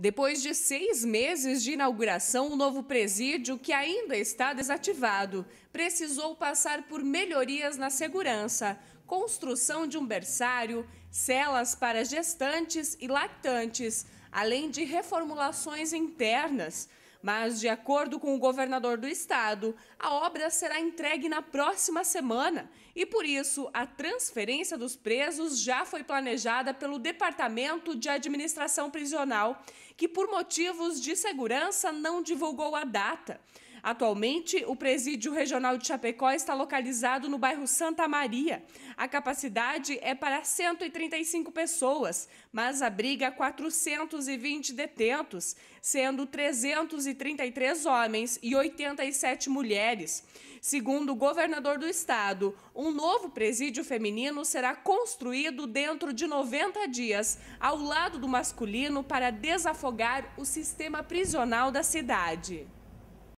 depois de seis meses de inauguração, o novo presídio, que ainda está desativado, precisou passar por melhorias na segurança, construção de um berçário, celas para gestantes e lactantes, além de reformulações internas. Mas, de acordo com o governador do estado, a obra será entregue na próxima semana e, por isso, a transferência dos presos já foi planejada pelo Departamento de Administração Prisional, que, por motivos de segurança, não divulgou a data. Atualmente, o presídio regional de Chapecó está localizado no bairro Santa Maria. A capacidade é para 135 pessoas, mas abriga 420 é detentos, sendo 333 homens e 87 mulheres. Segundo o governador do estado, um novo presídio feminino será construído dentro de 90 dias, ao lado do masculino, para desafogar o sistema prisional da cidade.